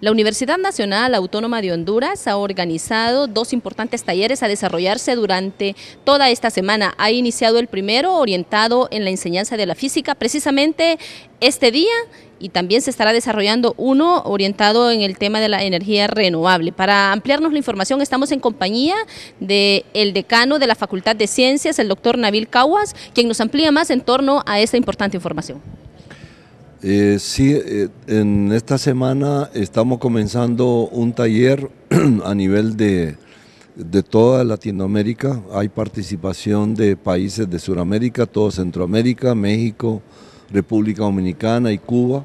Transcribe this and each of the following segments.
La Universidad Nacional Autónoma de Honduras ha organizado dos importantes talleres a desarrollarse durante toda esta semana. Ha iniciado el primero orientado en la enseñanza de la física precisamente este día y también se estará desarrollando uno orientado en el tema de la energía renovable. Para ampliarnos la información estamos en compañía del decano de la Facultad de Ciencias, el doctor Nabil Cauas, quien nos amplía más en torno a esta importante información. Eh, sí, eh, en esta semana estamos comenzando un taller a nivel de, de toda Latinoamérica. Hay participación de países de Sudamérica, todo Centroamérica, México, República Dominicana y Cuba,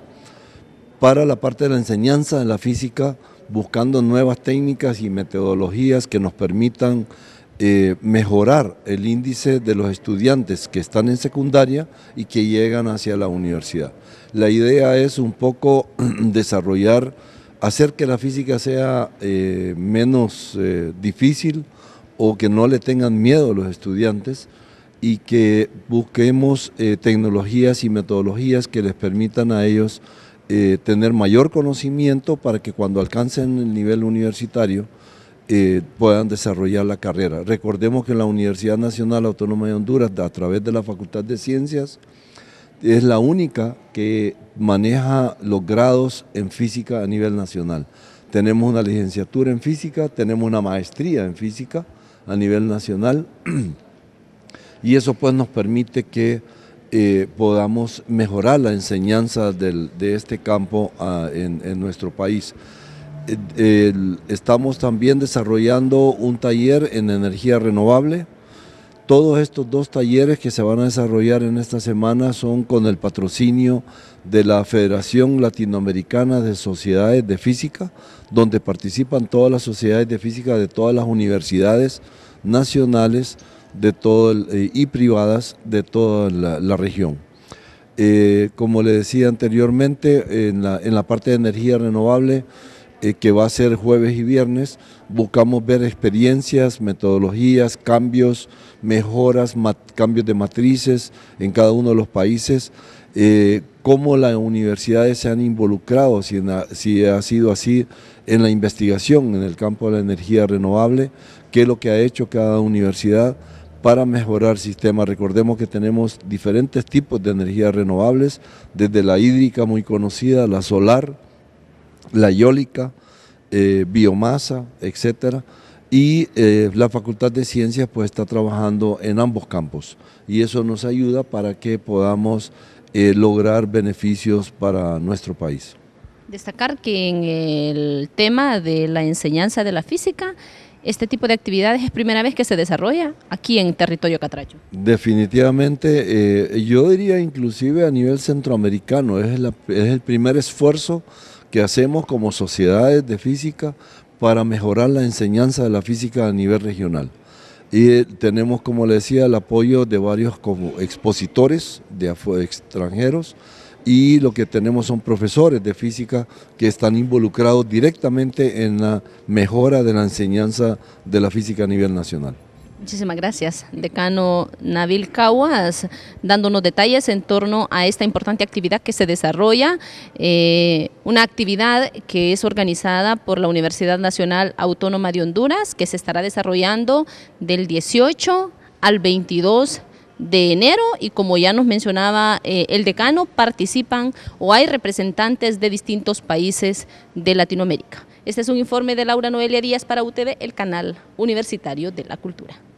para la parte de la enseñanza de la física, buscando nuevas técnicas y metodologías que nos permitan eh, mejorar el índice de los estudiantes que están en secundaria y que llegan hacia la universidad. La idea es un poco desarrollar, hacer que la física sea eh, menos eh, difícil o que no le tengan miedo los estudiantes y que busquemos tecnologías y metodologías que les permitan a ellos tener mayor conocimiento para que cuando alcancen el nivel universitario eh, puedan desarrollar la carrera. Recordemos que la Universidad Nacional Autónoma de Honduras, a través de la Facultad de Ciencias, es la única que maneja los grados en física a nivel nacional. Tenemos una licenciatura en física, tenemos una maestría en física a nivel nacional y eso pues nos permite que eh, podamos mejorar la enseñanza de este campo ah, en nuestro país estamos también desarrollando un taller en energía renovable. Todos estos dos talleres que se van a desarrollar en esta semana son con el patrocinio de la Federación Latinoamericana de Sociedades de Física, donde participan todas las sociedades de física de todas las universidades nacionales de todo eh, y privadas de toda la, región. Eh, como le decía anteriormente, la, en la parte de energía renovable, eh, que va a ser jueves y viernes, buscamos ver experiencias, metodologías, cambios, mejoras, cambios de matrices en cada uno de los países, eh, cómo las universidades se han involucrado, si, si ha sido así, en la investigación en el campo de la energía renovable, qué es lo que ha hecho cada universidad para mejorar sistema. Recordemos que tenemos diferentes tipos de energías renovables, desde la hídrica muy conocida, la solar, la iólica, eh, biomasa, etcétera. Y eh, la Facultad de Ciencias pues está trabajando en ambos campos y eso nos ayuda para que podamos eh, lograr beneficios para nuestro país. Destacar que en el tema de la enseñanza de la física este tipo de actividades es primera vez que se desarrolla aquí en territorio catracho. Definitivamente, eh, yo diría inclusive a nivel centroamericano, es, es el primer esfuerzo que hacemos como sociedades de física para mejorar la enseñanza de la física a nivel regional. Y eh, tenemos, como le decía, el apoyo de varios como expositores de extranjeros y lo que tenemos son profesores de física que están involucrados directamente en la mejora de la enseñanza de la física a nivel nacional. Muchísimas gracias, decano Nabil Caguas, dándonos detalles en torno a esta importante actividad que se desarrolla, eh, una actividad que es organizada por la Universidad Nacional Autónoma de Honduras, que se estará desarrollando del 18 al 22 de de enero y como ya nos mencionaba eh, el decano, participan o hay representantes de distintos países de Latinoamérica. Este es un informe de Laura Noelia Díaz para UTV, el canal universitario de la cultura.